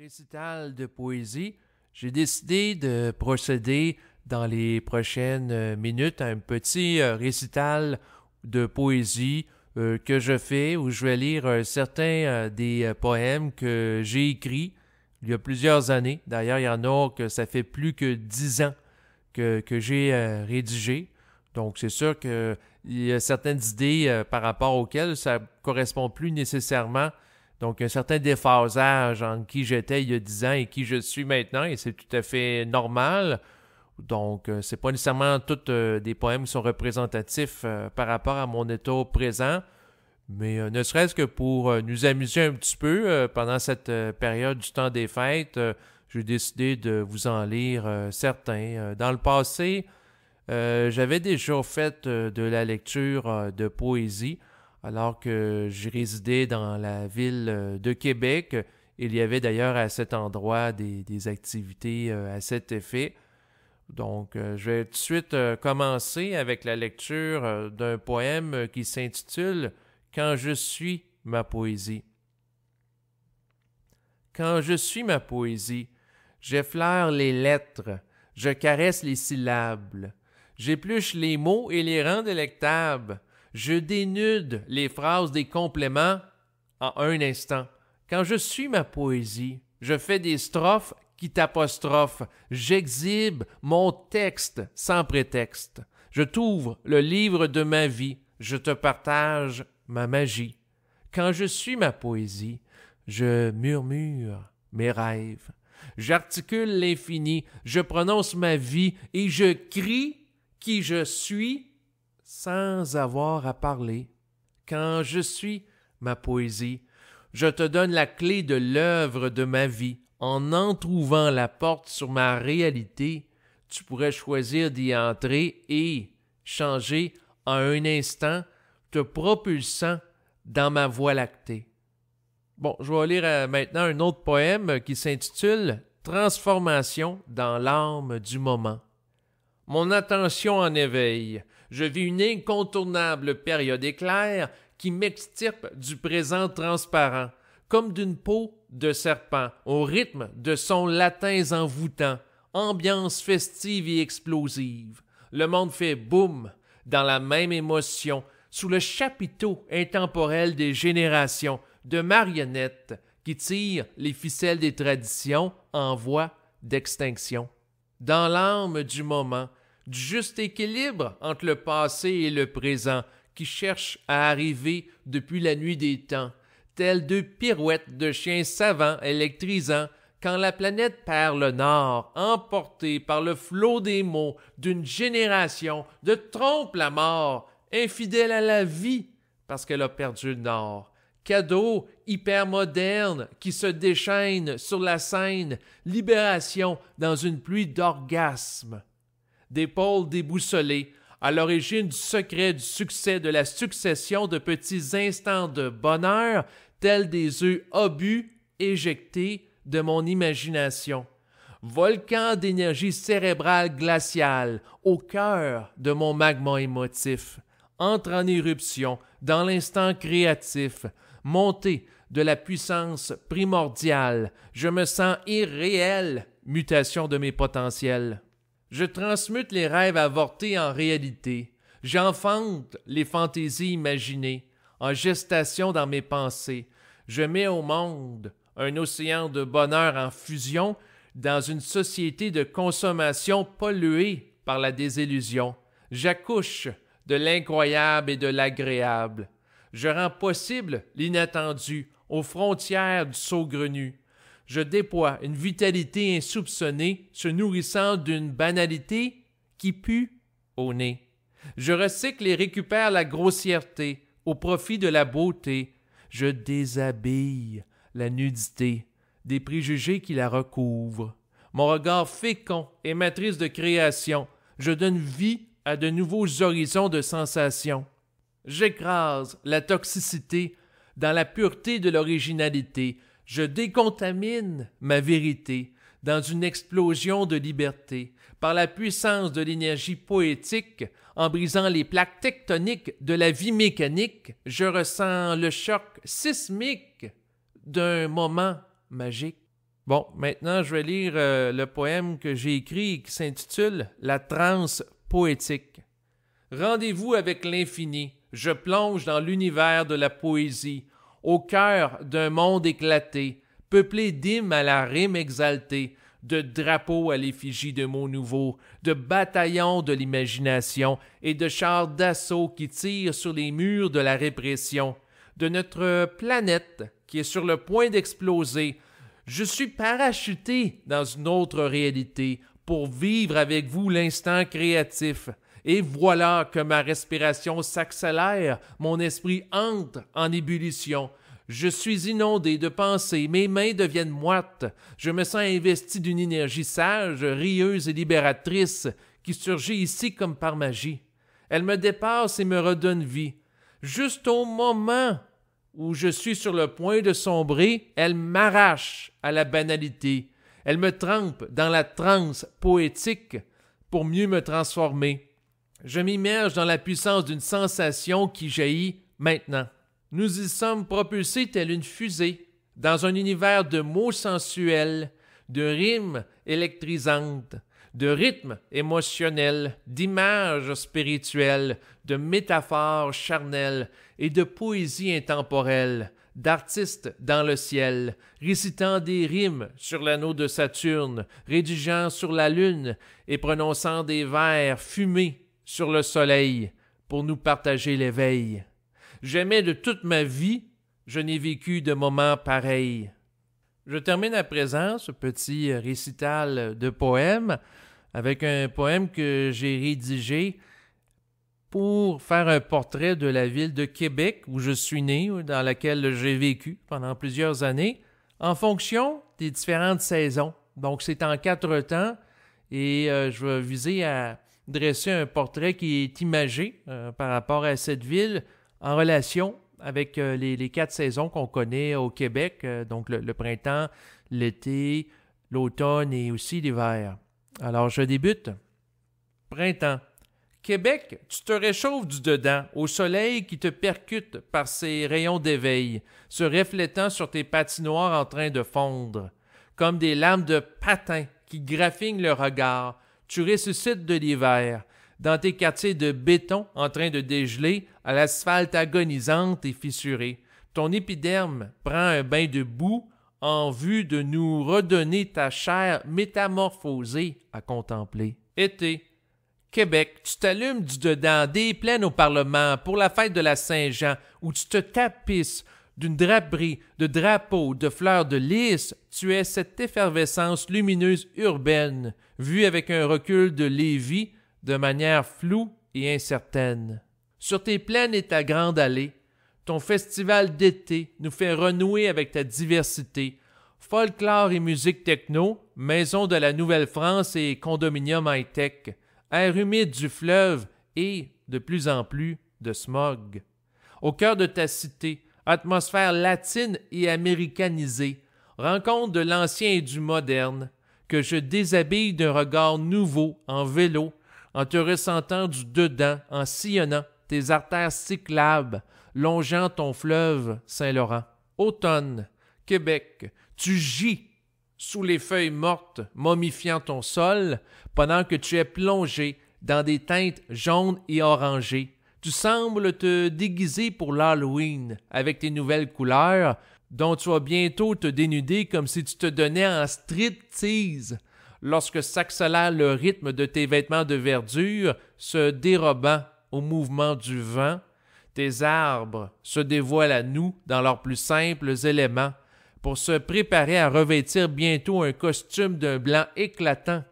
récital de poésie, j'ai décidé de procéder dans les prochaines euh, minutes à un petit euh, récital de poésie euh, que je fais où je vais lire certains des poèmes que j'ai écrits il y a plusieurs années. D'ailleurs, il y en a que ça fait plus que dix ans que, que j'ai rédigé. Donc, c'est sûr qu'il y a certaines idées par rapport auxquelles ça ne correspond plus nécessairement donc, un certain déphasage en qui j'étais il y a dix ans et qui je suis maintenant, et c'est tout à fait normal. Donc, euh, c'est pas nécessairement tous euh, des poèmes qui sont représentatifs euh, par rapport à mon état présent, mais ne serait-ce que pour nous amuser un petit peu pendant cette période du temps des fêtes, j'ai décidé de vous en lire certains. Dans le passé, j'avais déjà fait de la lecture de poésie alors que je résidais dans la ville euh, de Québec. Il y avait d'ailleurs à cet endroit des, activités euh, à cet effet. Donc, euh, je vais tout de suite commencer avec la lecture d'un poème qui s'intitule Quand je suis ma poésie. Quand je suis ma poésie, j'effleure les lettres, je caresse les syllabes, j'épluche les mots et les rend délectables, je dénude les phrases des compléments en un instant. Quand je suis ma poésie, je fais des strophes qui t'apostrophent. J'exhibe mon texte sans prétexte. Je t'ouvre le livre de ma vie. Je te partage ma magie. Quand je suis ma poésie, je murmure mes rêves. J'articule l'infini, je prononce ma vie et je crie qui je suis sans avoir à parler. Quand je suis ma poésie, je te donne la clé de l'œuvre de ma vie. En entrouvant la porte sur ma réalité, tu pourrais choisir d'y entrer et changer en un instant, te propulsant dans ma voie lactée. Bon, je vais lire euh, maintenant un autre poème qui s'intitule Transformation dans l'âme du moment. Mon attention en éveille je vis une incontournable période éclair qui m'extirpe du présent transparent, comme d'une peau de serpent, au rythme de sons latins envoûtants, ambiance festive et explosive. Le monde fait boum dans la même émotion, sous le chapiteau intemporel des générations, de marionnettes qui tirent les ficelles des traditions en voie d'extinction. Dans l'âme du moment, du juste équilibre entre le passé et le présent qui cherche à arriver depuis la nuit des temps, telles deux pirouettes de chiens savants électrisants quand la planète perd le nord, emportée par le flot des mots d'une génération de trompe la mort, infidèle à la vie parce qu'elle a perdu le nord. Cadeau hyper moderne qui se déchaîne sur la scène, libération dans une pluie d'orgasmes des pôles à l'origine du secret du succès de la succession de petits instants de bonheur, tels des œufs obus éjectés de mon imagination. Volcan d'énergie cérébrale glaciale au cœur de mon magma émotif, entre en éruption dans l'instant créatif, montée de la puissance primordiale, je me sens irréel, mutation de mes potentiels. Je transmute les rêves avortés en réalité. J'enfante les fantaisies imaginées, en gestation dans mes pensées. Je mets au monde un océan de bonheur en fusion dans une société de consommation polluée par la désillusion. J'accouche de l'incroyable et de l'agréable. Je rends possible l'inattendu aux frontières du saugrenu je déploie une vitalité insoupçonnée se nourrissant d'une banalité qui pue au nez. Je recycle et récupère la grossièreté au profit de la beauté. Je déshabille la nudité des préjugés qui la recouvrent. Mon regard fécond est matrice de création. Je donne vie à de nouveaux horizons de sensations. J'écrase la toxicité dans la pureté de l'originalité. Je décontamine ma vérité dans une explosion de liberté, par la puissance de l'énergie poétique, en brisant les plaques tectoniques de la vie mécanique, je ressens le choc sismique d'un moment magique. Bon, maintenant je vais lire euh, le poème que j'ai écrit qui s'intitule La transe poétique. Rendez-vous avec l'infini, je plonge dans l'univers de la poésie, au cœur d'un monde éclaté, peuplé d'hymnes à la rime exaltée, de drapeaux à l'effigie de mots nouveaux, de bataillons de l'imagination et de chars d'assaut qui tirent sur les murs de la répression, de notre planète qui est sur le point d'exploser. Je suis parachuté dans une autre réalité pour vivre avec vous l'instant créatif, et voilà que ma respiration s'accélère, mon esprit entre en ébullition. Je suis inondé de pensées, mes mains deviennent moites, je me sens investi d'une énergie sage, rieuse et libératrice, qui surgit ici comme par magie. Elle me dépasse et me redonne vie. Juste au moment où je suis sur le point de sombrer, elle m'arrache à la banalité. Elle me trempe dans la transe poétique pour mieux me transformer. Je m'immerge dans la puissance d'une sensation qui jaillit maintenant. Nous y sommes propulsés telle une fusée, dans un univers de mots sensuels, de rimes électrisantes, de rythmes émotionnels, d'images spirituelles, de métaphores charnelles et de poésie intemporelle, d'artistes dans le ciel, récitant des rimes sur l'anneau de Saturne, rédigeant sur la lune et prononçant des vers fumés sur le soleil pour nous partager l'éveil. Jamais de toute ma vie je n'ai vécu de moments pareils. Je termine à présent ce petit récital de poèmes avec un poème que j'ai rédigé pour faire un portrait de la ville de Québec où je suis né, dans laquelle j'ai vécu pendant plusieurs années, en fonction des différentes saisons. Donc c'est en quatre temps et euh, je vais viser à dresser un portrait qui est imagé euh, par rapport à cette ville en relation avec euh, les, quatre saisons qu'on connaît au Québec, euh, donc le, printemps, l'été, l'automne et aussi l'hiver. Alors je débute. Printemps. Québec, tu te réchauffes du dedans, au soleil qui te percute par ses rayons d'éveil, se reflétant sur tes patinoires en train de fondre, comme des lames de patins qui graffinent le regard, tu ressuscites de l'hiver, dans tes quartiers de béton en train de dégeler, à l'asphalte agonisante et fissurée. Ton épiderme prend un bain de boue en vue de nous redonner ta chair métamorphosée à contempler. Été. Québec, tu t'allumes du dedans, des plaines au Parlement, pour la fête de la Saint-Jean, où tu te tapisses, d'une draperie, de drapeaux, de fleurs de lys, tu es cette effervescence lumineuse urbaine, vue avec un recul de Lévis, de manière floue et incertaine. Sur tes plaines et ta grande allée, ton festival d'été nous fait renouer avec ta diversité, folklore et musique techno, maison de la Nouvelle-France et condominium high-tech, air humide du fleuve et, de plus en plus, de smog. Au cœur de ta cité, atmosphère latine et américanisée, rencontre de l'ancien et du moderne, que je déshabille d'un regard nouveau en vélo, en te ressentant du dedans, en sillonnant tes artères cyclables, longeant ton fleuve Saint-Laurent. Automne, Québec, tu gis sous les feuilles mortes, momifiant ton sol, pendant que tu es plongé dans des teintes jaunes et orangées, tu sembles te déguiser pour l'Halloween avec tes nouvelles couleurs, dont tu vas bientôt te dénuder comme si tu te donnais en strip-tease lorsque s'accélère le rythme de tes vêtements de verdure, se dérobant au mouvement du vent, tes arbres se dévoilent à nous dans leurs plus simples éléments, pour se préparer à revêtir bientôt un costume d'un blanc éclatant,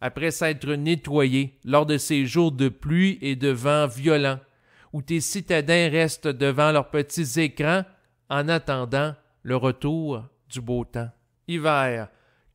après s'être nettoyé lors de ces jours de pluie et de vent violents où tes citadins restent devant leurs petits écrans en attendant le retour du beau temps. Hiver.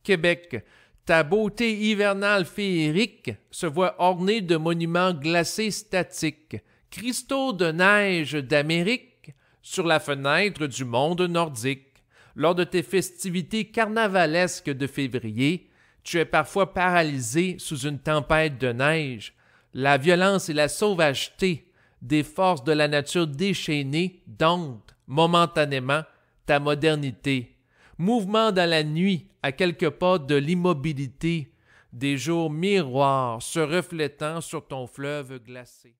Québec. Ta beauté hivernale féerique se voit ornée de monuments glacés statiques, cristaux de neige d'Amérique sur la fenêtre du monde nordique. Lors de tes festivités carnavalesques de février, tu es parfois paralysé sous une tempête de neige. La violence et la sauvageté des forces de la nature déchaînées donc momentanément ta modernité. Mouvement dans la nuit à quelques pas de l'immobilité, des jours miroirs se reflétant sur ton fleuve glacé.